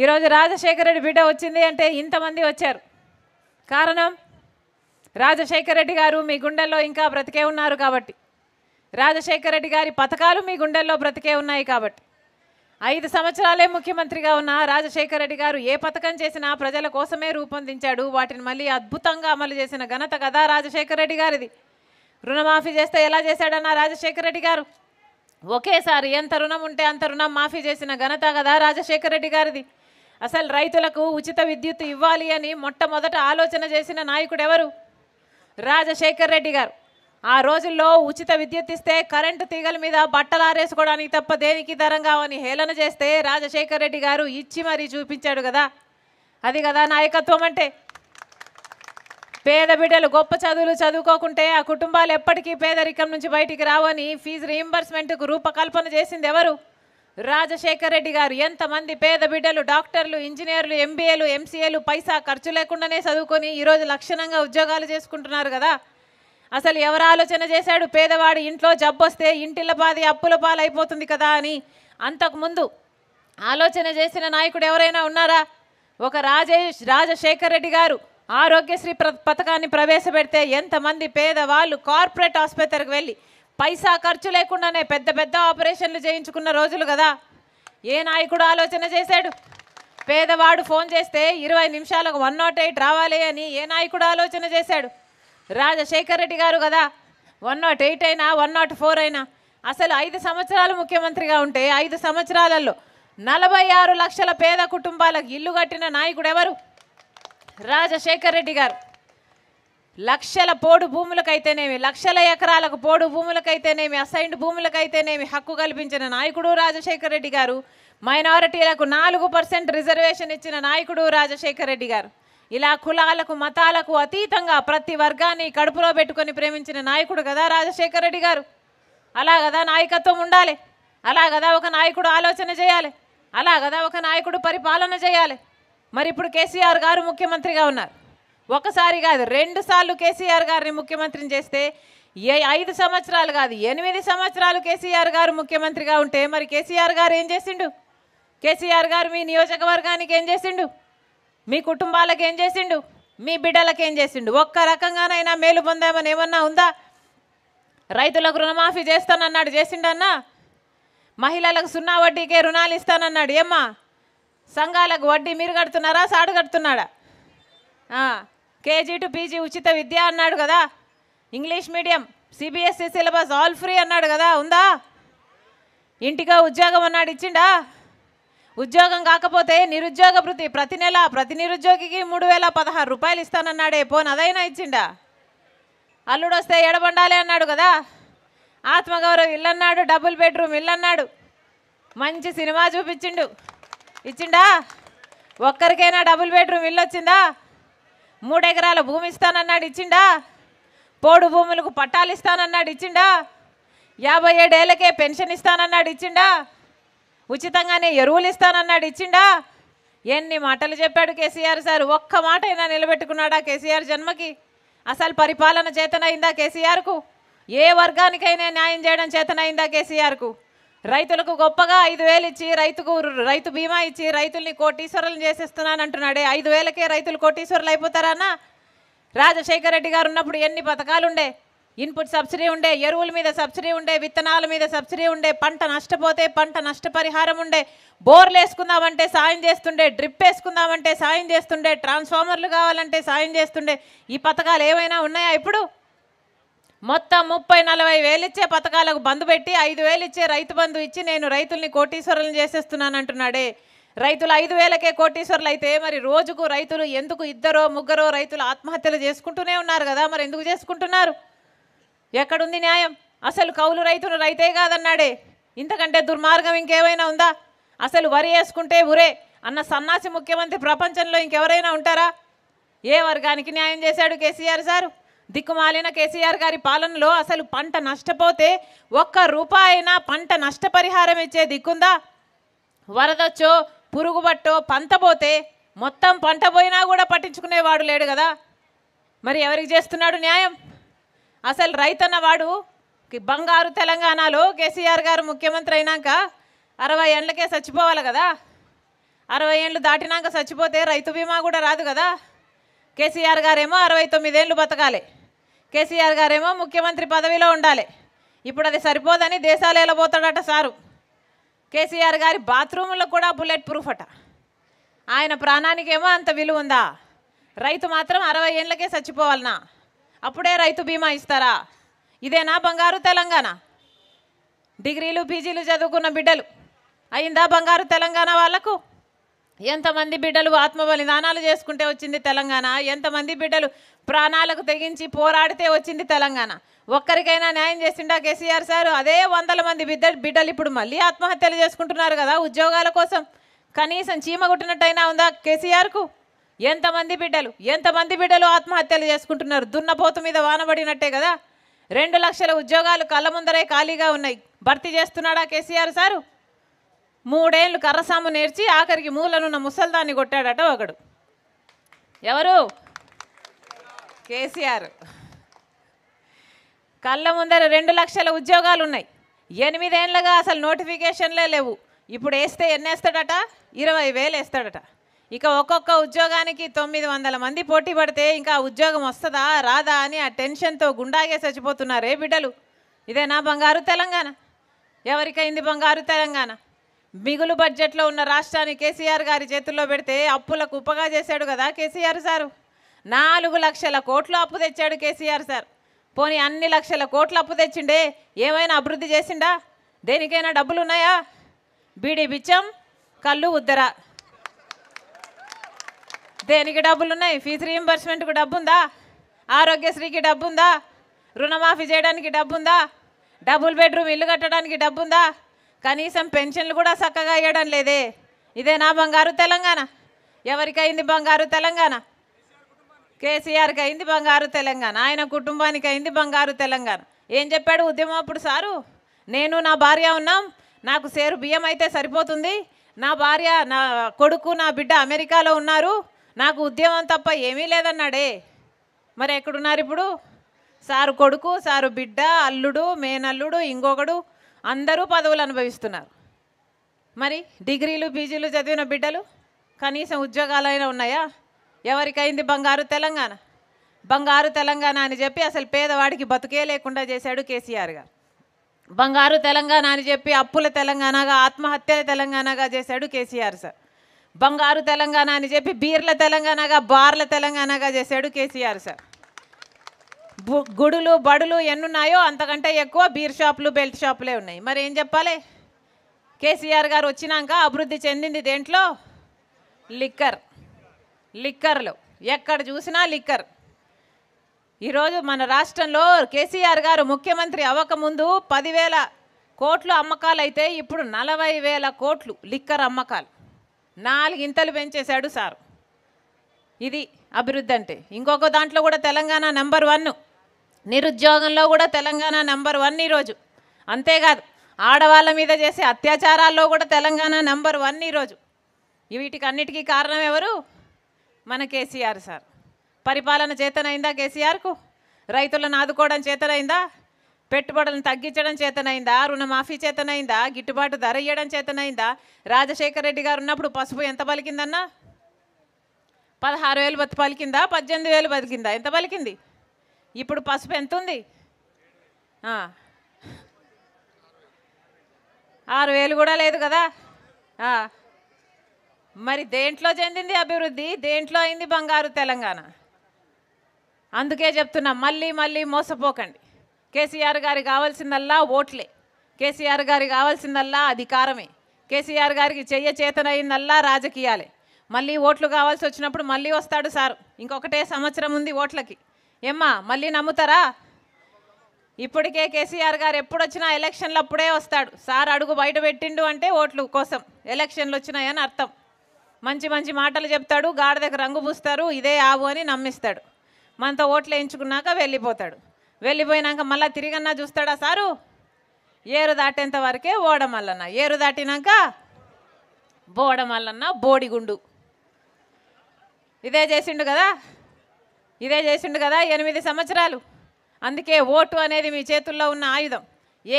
ఈరోజు రాజశేఖర రెడ్డి బిడ్డ వచ్చింది అంటే ఇంతమంది వచ్చారు కారణం రాజశేఖర రెడ్డి గారు మీ గుండెల్లో ఇంకా బ్రతికే ఉన్నారు కాబట్టి రాజశేఖర రెడ్డి గారి పథకాలు మీ గుండెల్లో బ్రతికే ఉన్నాయి కాబట్టి ఐదు సంవత్సరాలే ముఖ్యమంత్రిగా ఉన్న రాజశేఖర రెడ్డి గారు ఏ పథకం చేసినా ప్రజల కోసమే రూపొందించాడు వాటిని మళ్ళీ అద్భుతంగా అమలు చేసిన ఘనత కదా రాజశేఖర రెడ్డి గారిది రుణమాఫీ చేస్తే ఎలా చేశాడన్న రాజశేఖర రెడ్డి గారు ఒకేసారి ఎంత రుణం ఉంటే అంత రుణం మాఫీ చేసిన ఘనత కదా రాజశేఖర రెడ్డి గారిది అసలు రైతులకు ఉచిత విద్యుత్ ఇవ్వాలి అని మొట్టమొదట ఆలోచన చేసిన నాయకుడు ఎవరు రాజశేఖర్ రెడ్డి గారు ఆ రోజుల్లో ఉచిత విద్యుత్ ఇస్తే కరెంటు తీగల మీద బట్టలు ఆరేసుకోవడానికి తప్ప దేనికి ధరం కావని హేళన చేస్తే రాజశేఖర్ రెడ్డి గారు ఇచ్చి మరీ చూపించాడు కదా అది కదా నాయకత్వం అంటే పేద బిడ్డలు గొప్ప చదువులు చదువుకోకుంటే ఆ కుటుంబాలు ఎప్పటికీ పేదరికం నుంచి బయటికి రావని ఫీజు రీఎంబర్స్మెంట్కు రూపకల్పన చేసింది ఎవరు రాజశేఖర్ రెడ్డి గారు ఎంతమంది పేద బిడ్డలు డాక్టర్లు ఇంజనీర్లు ఎంబీఏలు ఎంసీఏలు పైసా ఖర్చు లేకుండానే చదువుకొని ఈరోజు లక్షణంగా ఉద్యోగాలు చేసుకుంటున్నారు కదా అసలు ఎవరు ఆలోచన చేశాడు పేదవాడి ఇంట్లో జబ్బొస్తే ఇంటిల పాది అప్పుల పాలైపోతుంది కదా అని అంతకుముందు ఆలోచన చేసిన నాయకుడు ఎవరైనా ఉన్నారా ఒక రాజేష్ రాజశేఖర్ రెడ్డి గారు ఆరోగ్యశ్రీ పథకాన్ని ప్రవేశపెడితే ఎంతమంది పేదవాళ్ళు కార్పొరేట్ ఆసుపత్రికి వెళ్ళి పైసా ఖర్చు లేకుండానే పెద్ద పెద్ద ఆపరేషన్లు చేయించుకున్న రోజులు కదా ఏ నాయకుడు ఆలోచన చేశాడు పేదవాడు ఫోన్ చేస్తే ఇరవై నిమిషాలకు వన్ నాట్ ఎయిట్ రావాలి అని ఏ నాయకుడు ఆలోచన చేశాడు రాజశేఖర్ రెడ్డి గారు కదా వన్ నాట్ ఎయిట్ అయినా వన్ నాట్ ఫోర్ అయినా అసలు ఐదు సంవత్సరాలు ముఖ్యమంత్రిగా ఉంటే ఐదు సంవత్సరాలలో నలభై ఆరు లక్షల పేద కుటుంబాలకు ఇల్లు కట్టిన నాయకుడు ఎవరు రాజశేఖర్ రెడ్డి గారు లక్షల పోడు భూములకైతేనేమి లక్షల ఎకరాలకు పోడు భూములకైతేనేమి అసైన్డ్ భూములకైతేనేమి హక్కు కల్పించిన నాయకుడు రాజశేఖర రెడ్డి గారు మైనారిటీలకు నాలుగు పర్సెంట్ రిజర్వేషన్ ఇచ్చిన నాయకుడు రాజశేఖర రెడ్డి గారు ఇలా కులాలకు మతాలకు అతీతంగా ప్రతి వర్గాన్ని కడుపులో పెట్టుకొని ప్రేమించిన నాయకుడు కదా రాజశేఖర రెడ్డి గారు అలా కదా నాయకత్వం ఉండాలి అలా కదా ఒక నాయకుడు ఆలోచన చేయాలి అలా కదా ఒక నాయకుడు పరిపాలన చేయాలి మరి ఇప్పుడు కేసీఆర్ గారు ముఖ్యమంత్రిగా ఉన్నారు ఒకసారి కాదు రెండు సార్లు కేసీఆర్ గారిని ముఖ్యమంత్రిని చేస్తే ఏ ఐదు సంవత్సరాలు కాదు ఎనిమిది సంవత్సరాలు కేసీఆర్ గారు ముఖ్యమంత్రిగా ఉంటే మరి కేసీఆర్ గారు ఏం చేసిండు కేసీఆర్ గారు మీ నియోజకవర్గానికి ఏం చేసిండు మీ కుటుంబాలకు ఏం చేసిండు మీ బిడ్డలకు ఏం చేసిండు ఒక్క రకంగానైనా మేలు పొందామని ఏమన్నా ఉందా రైతులకు రుణమాఫీ చేస్తానన్నాడు చేసిండన్నా మహిళలకు సున్నా వడ్డీకే రుణాలు ఇస్తానన్నాడు ఏమ్మా సంఘాలకు వడ్డీ మీరు కడుతున్నారా సాడు కడుతున్నాడా కేజీ టు పీజీ ఉచిత విద్య అన్నాడు కదా English medium CBSE e syllabus all free అన్నాడు కదా ఉందా ఇంటిగా ఉద్యోగం అన్నాడు ఇచ్చిండా ఉద్యోగం కాకపోతే నిరుద్యోగ భృతి ప్రతి నెల ప్రతి నిరుద్యోగికి మూడు వేల పదహారు రూపాయలు ఇస్తానన్నాడే పోన్ అదైనా ఇచ్చిండా అల్లుడు వస్తే ఎడబండాలి అన్నాడు కదా ఆత్మగౌరవం ఇల్లు అన్నాడు డబుల్ బెడ్రూమ్ ఇల్లు అన్నాడు మంచి సినిమా చూపించిండు ఇచ్చిండా ఒక్కరికైనా డబుల్ బెడ్రూమ్ ఇల్లు వచ్చిందా మూడెకరాల భూమి ఇస్తానన్నాడు ఇచ్చిండా పోడు భూములకు పట్టాలు ఇస్తానన్నాడు ఇచ్చిండా యాభై ఏడేళ్ళకే పెన్షన్ ఇస్తానన్నాడు ఇచ్చిండా ఉచితంగానే ఎరువులు ఇస్తానన్నాడు ఇచ్చిండా ఎన్ని మాటలు చెప్పాడు కేసీఆర్ సార్ ఒక్క మాట అయినా నిలబెట్టుకున్నాడా కేసీఆర్ జన్మకి అసలు పరిపాలన చేతనైందా కేసీఆర్కు ఏ వర్గానికైనా న్యాయం చేయడం చేతనైందా కేసీఆర్కు రైతులకు గొప్పగా ఐదు వేలు ఇచ్చి రైతుకు రైతు బీమా ఇచ్చి రైతుల్ని కోటీశ్వరులు చేసేస్తున్నాను అంటున్నాడే ఐదు వేలకే రైతులు కోటీశ్వరులు అయిపోతారన్నా రాజశేఖర రెడ్డి గారు ఉన్నప్పుడు ఎన్ని పథకాలు ఉండే ఇన్పుట్ సబ్సిడీ ఉండే ఎరువుల మీద సబ్సిడీ ఉండే విత్తనాల మీద సబ్సిడీ ఉండే పంట నష్టపోతే పంట నష్టపరిహారం ఉండే బోర్లు వేసుకుందామంటే సాయం చేస్తుండే డ్రిప్ వేసుకుందామంటే సాయం చేస్తుండే ట్రాన్స్ఫార్మర్లు కావాలంటే సాయం చేస్తుండే ఈ పథకాలు ఏమైనా ఉన్నాయా ఇప్పుడు మొత్తం ముప్పై నలభై వేలు ఇచ్చే పథకాలకు బంద్ పెట్టి ఐదు వేలు ఇచ్చే రైతు బంధు ఇచ్చి నేను రైతుల్ని కోటీశ్వరులను అంటున్నాడే రైతులు ఐదు వేలకే కోటీశ్వరులు అయితే మరి రోజుకు రైతులు ఎందుకు ఇద్దరో ముగ్గురో రైతులు ఆత్మహత్యలు చేసుకుంటూనే ఉన్నారు కదా మరి ఎందుకు చేసుకుంటున్నారు ఎక్కడుంది న్యాయం అసలు కౌలు రైతులు రైతే కాదన్నాడే ఇంతకంటే దుర్మార్గం ఇంకేమైనా ఉందా అసలు వరి వేసుకుంటే ఉరే అన్న సన్నాసి ముఖ్యమంత్రి ప్రపంచంలో ఇంకెవరైనా ఉంటారా ఏ వర్గానికి న్యాయం చేశాడు కేసీఆర్ సారు దిక్కుమాలిన కేసీఆర్ గారి పాలనలో అసలు పంట నష్టపోతే ఒక్క రూపాయినా పంట నష్టపరిహారం ఇచ్చే దిక్కుందా వరదొచ్చో పురుగుబట్టో పంతపోతే మొత్తం పంట పోయినా కూడా పట్టించుకునేవాడు లేడు కదా మరి ఎవరికి చేస్తున్నాడు న్యాయం అసలు రైతన్నవాడు బంగారు తెలంగాణలో కేసీఆర్ గారు ముఖ్యమంత్రి అయినాక అరవై ఏళ్ళకే చచ్చిపోవాలి కదా అరవై ఏళ్ళు దాటినాక చచ్చిపోతే రైతు బీమా కూడా రాదు కదా కేసీఆర్ గారేమో అరవై తొమ్మిదేళ్ళు బతకాలి కేసీఆర్ గారేమో ముఖ్యమంత్రి పదవిలో ఉండాలి ఇప్పుడు అది సరిపోదని దేశాలు వెళ్ళబోతాడట సారు కేసీఆర్ గారి బాత్రూంలో కూడా బుల్లెట్ ప్రూఫ్ అట ఆయన ప్రాణానికేమో అంత విలువ ఉందా రైతు మాత్రం అరవై ఏళ్ళకే చచ్చిపోవాలనా అప్పుడే రైతు బీమా ఇస్తారా ఇదేనా బంగారు తెలంగాణ డిగ్రీలు పీజీలు చదువుకున్న బిడ్డలు అయిందా బంగారు తెలంగాణ వాళ్లకు ఎంతమంది బిడ్డలు ఆత్మ బలిదానాలు చేసుకుంటే వచ్చింది తెలంగాణ ఎంతమంది బిడ్డలు ప్రాణాలకు తెగించి పోరాడితే వచ్చింది తెలంగాణ ఒక్కరికైనా న్యాయం చేసిండా కేసీఆర్ సార్ అదే వందల మంది బిడ్డ బిడ్డలు ఇప్పుడు మళ్ళీ ఆత్మహత్యలు చేసుకుంటున్నారు కదా ఉద్యోగాల కోసం కనీసం చీమ కుట్టినట్టయినా ఉందా కేసీఆర్కు ఎంతమంది బిడ్డలు ఎంతమంది బిడ్డలు ఆత్మహత్యలు చేసుకుంటున్నారు దున్నపోతు మీద వానబడినట్టే కదా రెండు లక్షల ఉద్యోగాలు కళ్ళ ముందరే ఖాళీగా ఉన్నాయి భర్తీ చేస్తున్నాడా కేసీఆర్ సారు మూడేళ్ళు కర్రసాము నేర్చి ఆఖరికి మూలనున్న ముసల్దాన్ని కొట్టాడట ఒకడు ఎవరు కేసీఆర్ కళ్ళ ముందర రెండు లక్షల ఉద్యోగాలు ఉన్నాయి ఎనిమిదేళ్ళగా అసలు నోటిఫికేషన్లే లేవు ఇప్పుడు వేస్తే ఎన్ని వేస్తాడట ఇరవై వేలు వేస్తాడట ఇక ఒక్కొక్క ఉద్యోగానికి తొమ్మిది వందల మంది పోటీ పడితే ఇంకా ఉద్యోగం వస్తుందా రాదా అని ఆ టెన్షన్తో గుండాగే చచ్చిపోతున్నారే బిడ్డలు ఇదేనా బంగారు తెలంగాణ ఎవరికైంది బంగారు తెలంగాణ మిగులు బడ్జెట్లో ఉన్న రాష్ట్రాన్ని కేసీఆర్ గారి చేతుల్లో పెడితే అప్పులకు ఉప్పగా చేశాడు కదా కేసీఆర్ సారు నాలుగు లక్షల కోట్లు అప్పు తెచ్చాడు కేసీఆర్ సార్ పోనీ అన్ని లక్షల కోట్లు అప్పు తెచ్చిండే ఏమైనా అభివృద్ధి చేసిండా దేనికైనా డబ్బులు ఉన్నాయా బీడి బిచ్చం కళ్ళు ఉద్దరా దేనికి డబ్బులు ఉన్నాయి ఫీజు రీఎంబర్స్మెంట్కు డబ్బుందా ఆరోగ్యశ్రీకి డబ్బుందా రుణమాఫీ చేయడానికి డబ్బుందా డబుల్ బెడ్రూమ్ ఇల్లు కట్టడానికి డబ్బుందా కనీసం పెన్షన్లు కూడా చక్కగా ఇవ్వడం లేదే ఇదేనా బంగారు తెలంగాణ ఎవరికైంది బంగారు తెలంగాణ కేసీఆర్కి అయింది బంగారు తెలంగాణ ఆయన కుటుంబానికి అయింది బంగారు తెలంగాణ ఏం చెప్పాడు ఉద్యమం అప్పుడు సారు నేను నా భార్య ఉన్నాం నాకు సేరు బియ్యం అయితే సరిపోతుంది నా భార్య నా కొడుకు నా బిడ్డ అమెరికాలో ఉన్నారు నాకు ఉద్యమం తప్ప ఏమీ లేదన్నాడే మరి ఎక్కడున్నారు ఇప్పుడు సారు కొడుకు సారు బిడ్డ అల్లుడు మేనల్లుడు ఇంకొకడు అందరూ పదవులు అనుభవిస్తున్నారు మరి డిగ్రీలు పీజీలు చదివిన బిడ్డలు కనీసం ఉద్యోగాలైనా ఉన్నాయా ఎవరికైంది బంగారు తెలంగాణ బంగారు తెలంగాణ అని చెప్పి అసలు పేదవాడికి బతుకే లేకుండా చేశాడు కేసీఆర్ గారు బంగారు తెలంగాణ అని చెప్పి అప్పుల తెలంగాణగా ఆత్మహత్యల తెలంగాణగా చేశాడు కేసీఆర్ సార్ బంగారు తెలంగాణ అని చెప్పి బీర్ల తెలంగాణగా బార్ల తెలంగాణగా చేశాడు కేసీఆర్ సార్ గుడులు బడులు ఎన్నున్నాయో అంతకంటే ఎక్కువ బీర్ షాపులు బెల్ట్ షాపులే ఉన్నాయి మరి ఏం చెప్పాలి కేసీఆర్ గారు వచ్చినాక అభివృద్ధి చెందింది దేంట్లో లిక్కర్ లిక్కర్లు ఎక్కడ చూసినా లిక్కర్ ఈరోజు మన రాష్ట్రంలో కేసీఆర్ గారు ముఖ్యమంత్రి అవ్వకముందు పదివేల కోట్లు అమ్మకాలు అయితే ఇప్పుడు నలభై వేల కోట్లు లిక్కర్ అమ్మకాలు నాలుగింతలు పెంచేశాడు సారు ఇది అభివృద్ధి అంటే ఇంకొక దాంట్లో కూడా తెలంగాణ నెంబర్ వన్ నిరుద్యోగంలో కూడా తెలంగాణ నెంబర్ వన్ ఈరోజు అంతేకాదు ఆడవాళ్ళ మీద చేసే అత్యాచారాల్లో కూడా తెలంగాణ నెంబర్ వన్ ఈరోజు వీటికి అన్నిటికీ కారణం ఎవరు మన కేసీఆర్ సార్ పరిపాలన చేతనైందా కేసీఆర్కు రైతులను ఆదుకోవడం చేతనైందా పెట్టుబడులను తగ్గించడం చేతనైందా రుణమాఫీ చేతనైందా గిట్టుబాటు ధర ఇవ్వడం చేతనైందా రాజశేఖర రెడ్డి గారు ఉన్నప్పుడు పసుపు ఎంత పలికిందన్నా పదహారు వేలు పలికిందా పద్దెనిమిది వేలు ఎంత పలికింది ఇప్పుడు పసుపు ఎంత ఉంది ఆరు వేలు కూడా లేదు కదా మరి దేంట్లో చెందింది అభివృద్ధి దేంట్లో అయింది బంగారు తెలంగాణ అందుకే చెప్తున్నా మళ్ళీ మళ్ళీ మోసపోకండి కేసీఆర్ గారి కావాల్సిందల్లా ఓట్లే కేసీఆర్ గారి కావాల్సిందల్లా అధికారమే కేసీఆర్ గారికి చెయ్య చేతనైందల్లా రాజకీయాలే మళ్ళీ ఓట్లు కావాల్సి వచ్చినప్పుడు మళ్ళీ వస్తాడు సార్ ఇంకొకటే సంవత్సరం ఉంది ఓట్లకి ఏమ్మా మళ్ళీ నమ్ముతారా ఇప్పటికే కేసీఆర్ గారు ఎప్పుడు వచ్చినా ఎలక్షన్లు అప్పుడే వస్తాడు సార్ అడుగు బయట పెట్టిండు అంటే ఓట్లు కోసం ఎలక్షన్లు వచ్చినాయని అర్థం మంచి మంచి మాటలు చెప్తాడు గాడిదకు రంగు పూస్తారు ఇదే ఆవు అని నమ్మిస్తాడు మనతో ఓట్లు వేయించుకున్నాక వెళ్ళిపోతాడు వెళ్ళిపోయినాక మళ్ళీ తిరిగన్నా చూస్తాడా సారు ఏరు దాటేంత వరకే ఓడమల్లన్న ఏరు దాటినాక బోడమల్లన్న బోడిగుండు ఇదే చేసిండు కదా ఇదే చేసిండు కదా ఎనిమిది సంవత్సరాలు అందుకే ఓటు అనేది మీ చేతుల్లో ఉన్న ఆయుధం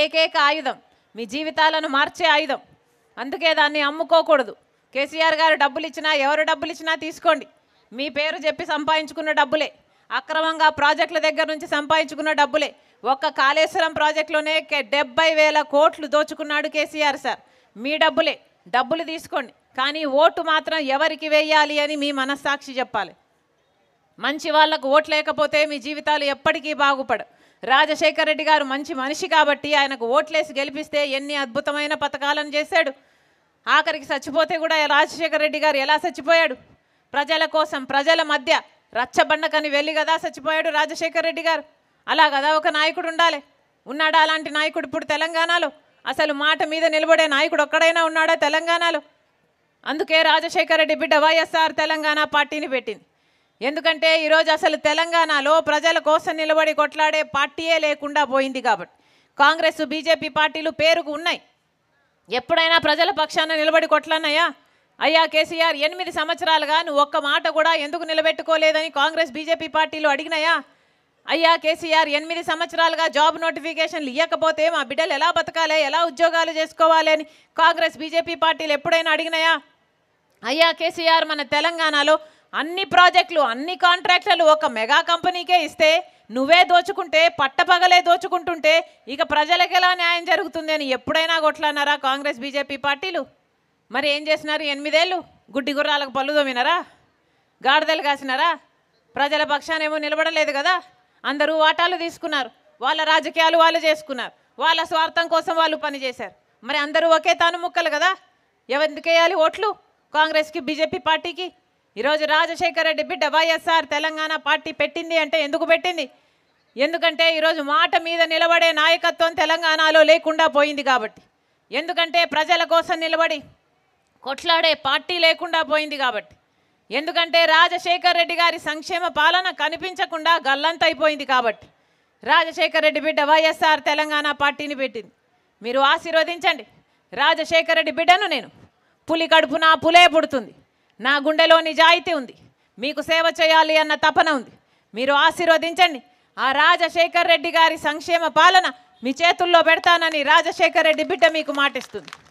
ఏకైక ఆయుధం మీ జీవితాలను మార్చే ఆయుధం అందుకే దాన్ని అమ్ముకోకూడదు కేసీఆర్ గారు డబ్బులు ఇచ్చినా ఎవరు డబ్బులు ఇచ్చినా తీసుకోండి మీ పేరు చెప్పి సంపాదించుకున్న డబ్బులే అక్రమంగా ప్రాజెక్టుల దగ్గర నుంచి సంపాదించుకున్న డబ్బులే ఒక్క కాళేశ్వరం ప్రాజెక్టులోనే డెబ్బై వేల కోట్లు దోచుకున్నాడు కేసీఆర్ సార్ మీ డబ్బులే డబ్బులు తీసుకోండి కానీ ఓటు మాత్రం ఎవరికి వేయాలి అని మీ మనస్సాక్షి చెప్పాలి మంచి వాళ్లకు ఓట్లేకపోతే మీ జీవితాలు ఎప్పటికీ బాగుపడు రాజశేఖర రెడ్డి గారు మంచి మనిషి కాబట్టి ఆయనకు ఓట్లేసి గెలిపిస్తే ఎన్ని అద్భుతమైన పథకాలను చేశాడు ఆఖరికి చచ్చిపోతే కూడా రాజశేఖర రెడ్డి గారు ఎలా చచ్చిపోయాడు ప్రజల కోసం ప్రజల మధ్య రచ్చబండకని వెళ్ళి కదా చచ్చిపోయాడు రాజశేఖర రెడ్డి గారు అలా కదా ఒక నాయకుడు ఉండాలి ఉన్నాడా అలాంటి నాయకుడు ఇప్పుడు తెలంగాణలో అసలు మాట మీద నిలబడే నాయకుడు ఒక్కడైనా ఉన్నాడా తెలంగాణలో అందుకే రాజశేఖర రెడ్డి బిడ్డ వైఎస్ఆర్ తెలంగాణ పార్టీని పెట్టింది ఎందుకంటే ఈరోజు అసలు తెలంగాణలో ప్రజల కోసం నిలబడి కొట్లాడే పార్టీయే లేకుండా పోయింది కాబట్టి కాంగ్రెస్ బీజేపీ పార్టీలు పేరుకు ఉన్నాయి ఎప్పుడైనా ప్రజల పక్షాన నిలబడి కొట్లాన్నాయా అయ్యా కేసీఆర్ ఎనిమిది సంవత్సరాలుగా నువ్వు ఒక్క మాట కూడా ఎందుకు నిలబెట్టుకోలేదని కాంగ్రెస్ బీజేపీ పార్టీలు అడిగినాయా అయ్యా కేసీఆర్ ఎనిమిది సంవత్సరాలుగా జాబ్ నోటిఫికేషన్లు ఇవ్వకపోతే మా బిడ్డలు ఎలా బతకాలి ఎలా ఉద్యోగాలు చేసుకోవాలి అని కాంగ్రెస్ బీజేపీ పార్టీలు ఎప్పుడైనా అడిగినాయా అయ్యా కేసీఆర్ మన తెలంగాణలో అన్ని ప్రాజెక్టులు అన్ని కాంట్రాక్టర్లు ఒక మెగా కంపెనీకే ఇస్తే నువ్వే దోచుకుంటే పట్టపగలే దోచుకుంటుంటే ఇక ప్రజలకు ఎలా న్యాయం జరుగుతుంది అని ఎప్పుడైనా కొట్లాన్నారా కాంగ్రెస్ బీజేపీ పార్టీలు మరి ఏం చేసినారు ఎనిమిదేళ్ళు గుడ్డి గుర్రాలకు పళ్ళు దోమినారా గాడిదలు కాసినారా ప్రజల పక్షానేమో నిలబడలేదు కదా అందరూ వాటాలు తీసుకున్నారు వాళ్ళ రాజకీయాలు వాళ్ళు చేసుకున్నారు వాళ్ళ స్వార్థం కోసం వాళ్ళు పనిచేశారు మరి అందరూ ఒకే తాను ముక్కలు కదా ఎవరికి వేయాలి ఓట్లు కాంగ్రెస్కి బీజేపీ పార్టీకి ఈరోజు రాజశేఖర రెడ్డి బిడ్డ వైఎస్ఆర్ తెలంగాణ పార్టీ పెట్టింది అంటే ఎందుకు పెట్టింది ఎందుకంటే ఈరోజు మాట మీద నిలబడే నాయకత్వం తెలంగాణలో లేకుండా పోయింది కాబట్టి ఎందుకంటే ప్రజల కోసం నిలబడి కొట్లాడే పార్టీ లేకుండా పోయింది కాబట్టి ఎందుకంటే రాజశేఖర్ రెడ్డి గారి సంక్షేమ పాలన కనిపించకుండా గల్లంతైపోయింది కాబట్టి రాజశేఖర్ రెడ్డి బిడ్డ వైఎస్ఆర్ తెలంగాణ పార్టీని పెట్టింది మీరు ఆశీర్వదించండి రాజశేఖర్ రెడ్డి బిడ్డను నేను పులి కడుపున పులే పుడుతుంది నా గుండెలో నిజాయితీ ఉంది మీకు సేవ చేయాలి అన్న తపన ఉంది మీరు ఆశీర్వదించండి ఆ రాజశేఖర్ రెడ్డి గారి సంక్షేమ పాలన మీ చేతుల్లో పెడతానని రాజశేఖర్ రెడ్డి బిడ్డ మీకు మాటిస్తుంది